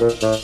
Thank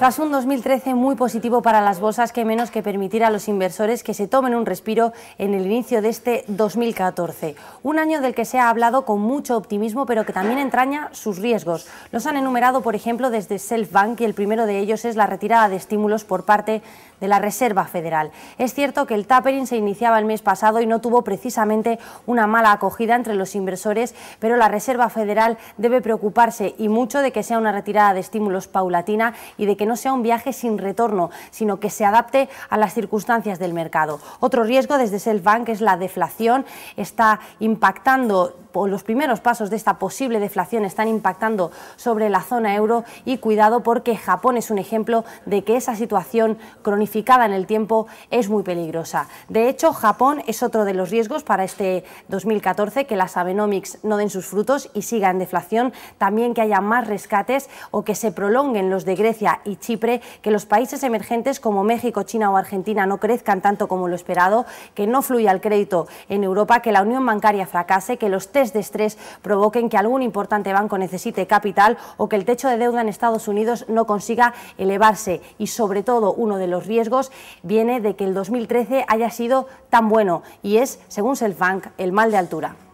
Tras un 2013 muy positivo para las bolsas, que menos que permitir a los inversores que se tomen un respiro en el inicio de este 2014. Un año del que se ha hablado con mucho optimismo, pero que también entraña sus riesgos. Los han enumerado, por ejemplo, desde Bank... y el primero de ellos es la retirada de estímulos por parte de la Reserva Federal. Es cierto que el tapering se iniciaba el mes pasado y no tuvo precisamente una mala acogida entre los inversores, pero la Reserva Federal debe preocuparse y mucho de que sea una retirada de estímulos paulatina y de que no no sea un viaje sin retorno, sino que se adapte a las circunstancias del mercado. Otro riesgo desde Bank es la deflación, está impactando los primeros pasos de esta posible deflación están impactando sobre la zona euro y cuidado porque Japón es un ejemplo de que esa situación cronificada en el tiempo es muy peligrosa. De hecho, Japón es otro de los riesgos para este 2014 que las Abenomics no den sus frutos y siga en deflación, también que haya más rescates o que se prolonguen los de Grecia y Chipre, que los países emergentes como México, China o Argentina no crezcan tanto como lo esperado, que no fluya el crédito en Europa, que la unión bancaria fracase, que los de estrés provoquen que algún importante banco necesite capital o que el techo de deuda en Estados Unidos no consiga elevarse. Y sobre todo, uno de los riesgos viene de que el 2013 haya sido tan bueno y es, según Selfank, el mal de altura.